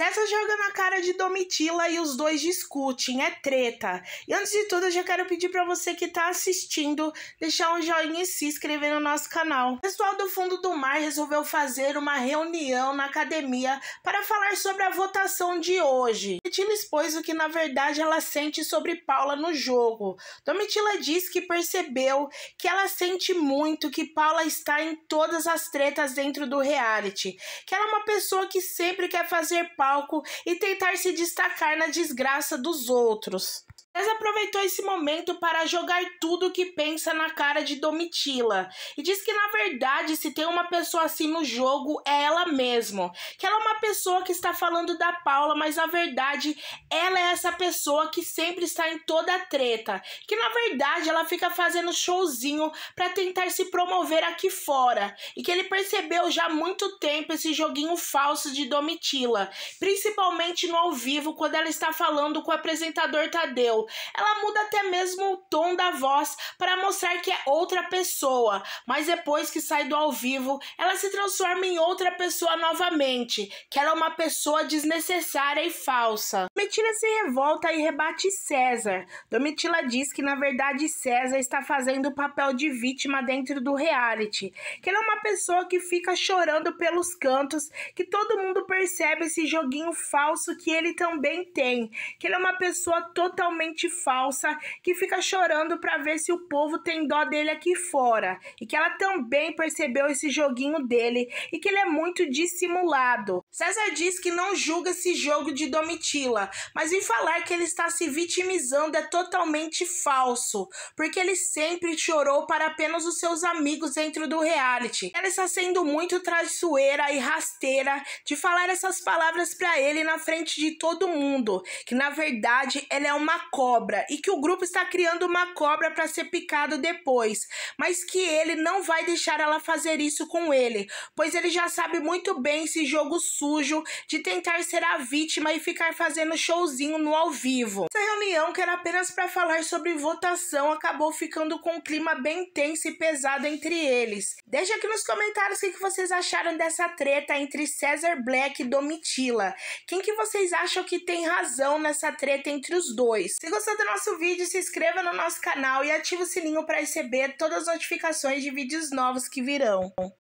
César tá joga na cara de Domitila e os dois discutem, é treta. E antes de tudo, eu já quero pedir para você que tá assistindo deixar um joinha e se inscrever no nosso canal. O pessoal do Fundo do Mar resolveu fazer uma reunião na academia para falar sobre a votação de hoje. Domitila expôs o que na verdade ela sente sobre Paula no jogo. Domitila diz que percebeu que ela sente muito que Paula está em todas as tretas dentro do reality, que ela é uma pessoa que sempre quer fazer Paula palco e tentar se destacar na desgraça dos outros. César aproveitou esse momento para jogar tudo o que pensa na cara de Domitila e diz que na verdade se tem uma pessoa assim no jogo é ela mesmo, que ela é uma pessoa que está falando da Paula, mas na verdade ela é essa pessoa que sempre está em toda a treta, que na verdade ela fica fazendo showzinho para tentar se promover aqui fora e que ele percebeu já há muito tempo esse joguinho falso de Domitila, principalmente no ao vivo quando ela está falando com o apresentador Tadeu ela muda até mesmo o tom da voz para mostrar que é outra pessoa, mas depois que sai do ao vivo, ela se transforma em outra pessoa novamente, que ela é uma pessoa desnecessária e falsa. Domitila se revolta e rebate César. Domitila diz que na verdade César está fazendo o papel de vítima dentro do reality, que ela é uma pessoa que fica chorando pelos cantos, que todo mundo percebe esse joguinho falso que ele também tem, que ele é uma pessoa totalmente gente falsa que fica chorando para ver se o povo tem dó dele aqui fora. E que ela também percebeu esse joguinho dele e que ele é muito dissimulado. César diz que não julga esse jogo de Domitila, mas em falar que ele está se vitimizando é totalmente falso, porque ele sempre chorou para apenas os seus amigos dentro do reality. Ela está sendo muito traiçoeira e rasteira de falar essas palavras para ele na frente de todo mundo, que na verdade ela é uma cobra e que o grupo está criando uma cobra para ser picado depois, mas que ele não vai deixar ela fazer isso com ele, pois ele já sabe muito bem esse jogo sujo de tentar ser a vítima e ficar fazendo showzinho no ao vivo. Essa reunião, que era apenas para falar sobre votação, acabou ficando com um clima bem tenso e pesado entre eles. Deixa aqui nos comentários o que vocês acharam dessa treta entre César Black e Domitila. Quem que vocês acham que tem razão nessa treta entre os dois? Se gostou do nosso vídeo, se inscreva no nosso canal e ative o sininho para receber todas as notificações de vídeos novos que virão.